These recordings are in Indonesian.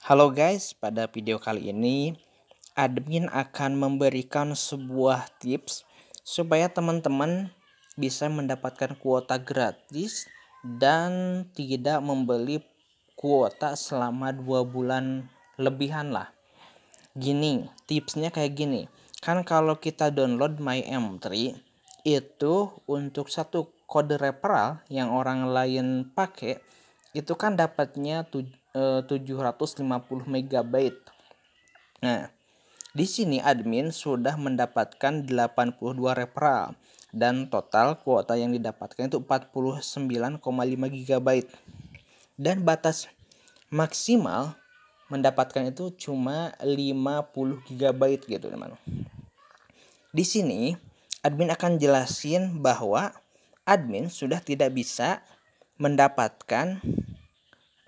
Halo guys, pada video kali ini admin akan memberikan sebuah tips supaya teman-teman bisa mendapatkan kuota gratis dan tidak membeli kuota selama dua bulan lebihan lah. Gini, tipsnya kayak gini. Kan kalau kita download My M3 itu untuk satu kode referral yang orang lain pakai itu kan dapatnya 7 Eh, lima 750 MB. Nah, di sini admin sudah mendapatkan 82 referral dan total kuota yang didapatkan itu 49,5 GB. Dan batas maksimal mendapatkan itu cuma 50 GB gitu teman. Di sini admin akan jelasin bahwa admin sudah tidak bisa mendapatkan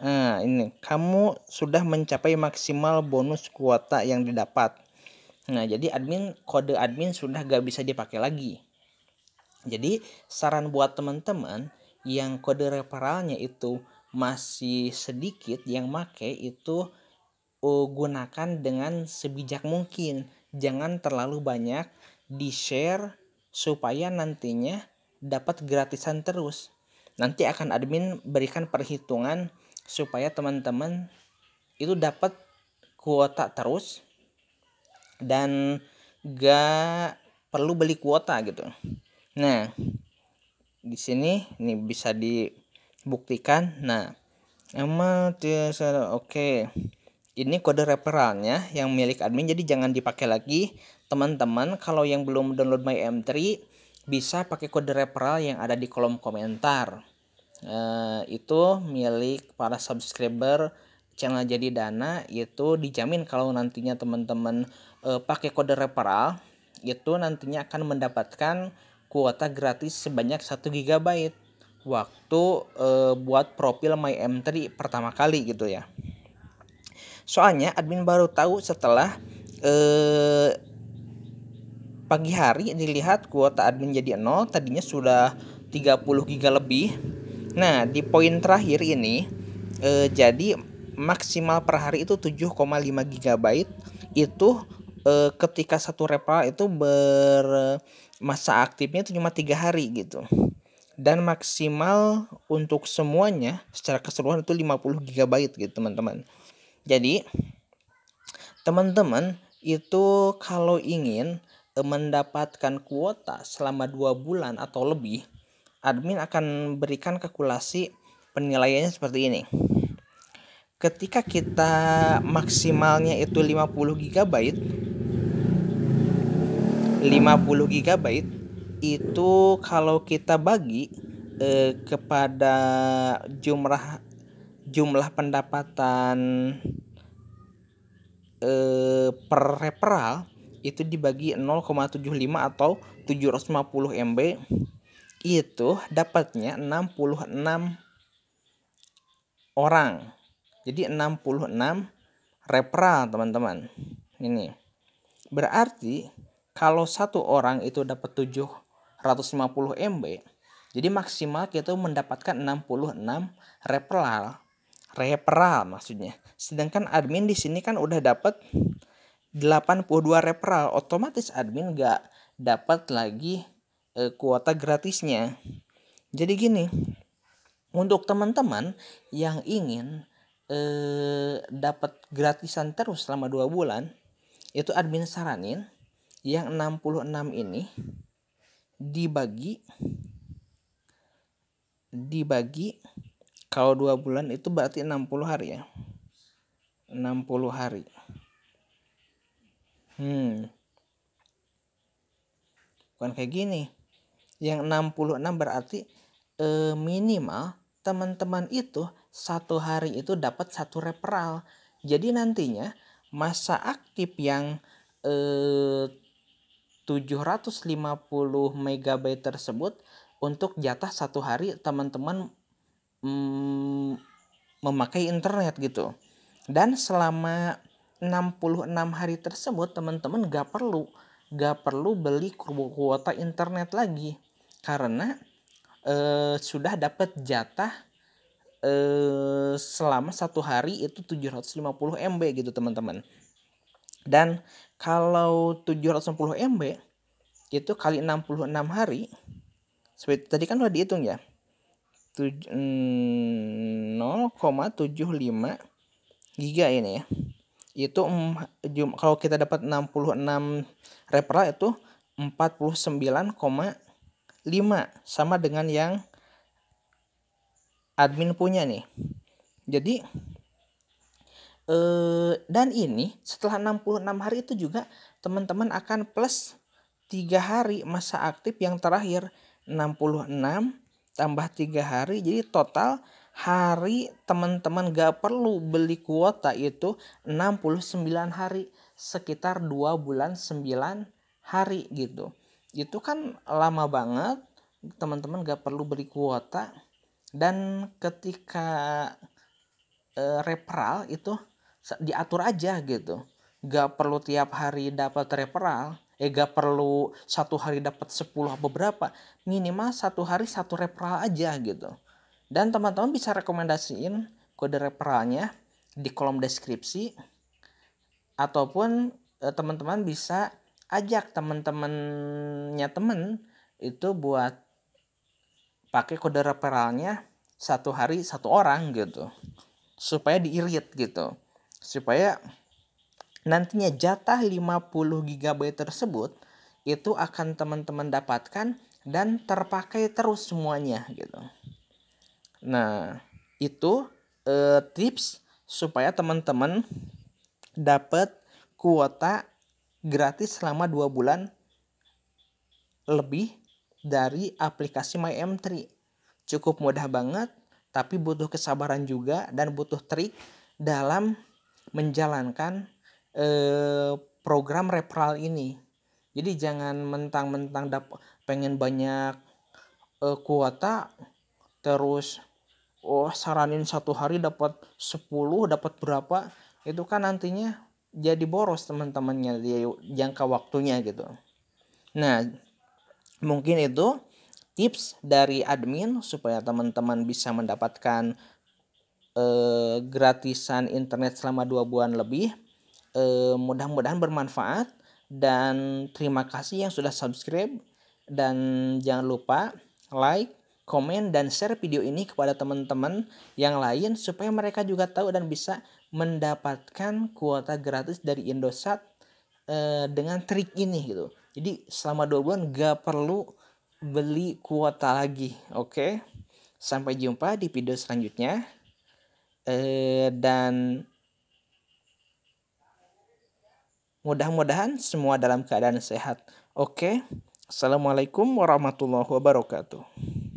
Nah, ini kamu sudah mencapai maksimal bonus kuota yang didapat. Nah, jadi admin kode admin sudah gak bisa dipakai lagi. Jadi, saran buat teman-teman yang kode referralnya itu masih sedikit yang make itu uh, gunakan dengan sebijak mungkin. Jangan terlalu banyak di-share supaya nantinya dapat gratisan terus. Nanti akan admin berikan perhitungan supaya teman-teman itu dapat kuota terus dan gak perlu beli kuota gitu. Nah, di sini ini bisa dibuktikan. Nah, emang oke. Ini kode referralnya yang milik admin jadi jangan dipakai lagi. Teman-teman kalau yang belum download My M3 bisa pakai kode referral yang ada di kolom komentar. Eh, itu milik para subscriber channel jadi dana itu dijamin kalau nantinya teman-teman uh, pakai kode referral itu nantinya akan mendapatkan kuota gratis sebanyak 1 GB waktu uh, buat profil MyM3 pertama kali gitu ya. Soalnya admin baru tahu setelah eh, pagi hari dilihat kuota admin jadi nol tadinya sudah 30 giga lebih Nah, di poin terakhir ini eh, jadi maksimal per hari itu 7,5 GB itu eh, ketika satu repa itu ber masa aktifnya itu cuma tiga hari gitu dan maksimal untuk semuanya secara keseluruhan itu 50 GB gitu teman-teman. Jadi teman-teman itu kalau ingin eh, mendapatkan kuota selama dua bulan atau lebih admin akan berikan kalkulasi penilaiannya seperti ini. Ketika kita maksimalnya itu 50 GB 50 GB itu kalau kita bagi eh, kepada jumlah jumlah pendapatan eh, per referral itu dibagi 0,75 atau 750 MB itu dapatnya 66 orang. Jadi 66 referral teman-teman. Ini. Berarti kalau satu orang itu dapat 750 MB, jadi maksimal kita mendapatkan 66 referral. Referral maksudnya. Sedangkan admin di sini kan udah dapat 82 referral, otomatis admin gak dapat lagi e, kuota gratisnya. Jadi gini, untuk teman-teman yang ingin e, dapat gratisan terus selama dua bulan, itu admin saranin yang 66 ini dibagi dibagi kalau dua bulan itu berarti 60 hari ya. 60 hari. Hmm. Bukan kayak gini yang 66 berarti eh, minimal teman-teman itu satu hari itu dapat satu referral. Jadi nantinya masa aktif yang eh, 750 MB tersebut untuk jatah satu hari teman-teman mm, memakai internet gitu. Dan selama 66 hari tersebut teman-teman gak perlu gak perlu beli kuota internet lagi karena eh, sudah dapat jatah eh, selama satu hari itu 750 MB gitu teman-teman. Dan kalau 750 MB itu kali 66 hari seperti tadi kan udah dihitung ya. 0,75 mm, giga ini ya. Itu kalau kita dapat 66 referral itu koma 5 sama dengan yang admin punya nih. Jadi eh, dan ini setelah 66 hari itu juga teman-teman akan plus 3 hari masa aktif yang terakhir 66 tambah 3 hari jadi total hari teman-teman gak perlu beli kuota itu 69 hari sekitar 2 bulan 9 hari gitu itu kan lama banget teman-teman gak perlu beli kuota dan ketika e, referral itu diatur aja gitu gak perlu tiap hari dapat referral eh gak perlu satu hari dapat 10 beberapa minimal satu hari satu referral aja gitu dan teman-teman bisa rekomendasiin kode referralnya di kolom deskripsi ataupun eh, teman-teman bisa ajak teman-temannya temen itu buat pakai kode referralnya satu hari satu orang gitu supaya diirit gitu supaya nantinya jatah 50 GB tersebut itu akan teman-teman dapatkan dan terpakai terus semuanya gitu. Nah, itu eh, tips supaya teman-teman dapat kuota gratis selama dua bulan lebih dari aplikasi MyM3. Cukup mudah banget, tapi butuh kesabaran juga dan butuh trik dalam menjalankan eh, program referral ini. Jadi jangan mentang-mentang pengen banyak eh, kuota terus oh saranin satu hari dapat 10, dapat berapa. Itu kan nantinya jadi boros teman-temannya di jangka waktunya gitu. Nah, mungkin itu tips dari admin supaya teman-teman bisa mendapatkan eh, gratisan internet selama dua bulan lebih. Eh, mudah-mudahan bermanfaat dan terima kasih yang sudah subscribe dan jangan lupa like, komen dan share video ini kepada teman-teman yang lain supaya mereka juga tahu dan bisa mendapatkan kuota gratis dari Indosat eh, dengan trik ini gitu. Jadi selama dua bulan gak perlu beli kuota lagi, oke? Sampai jumpa di video selanjutnya eh, dan mudah-mudahan semua dalam keadaan sehat, oke? Assalamualaikum warahmatullahi wabarakatuh.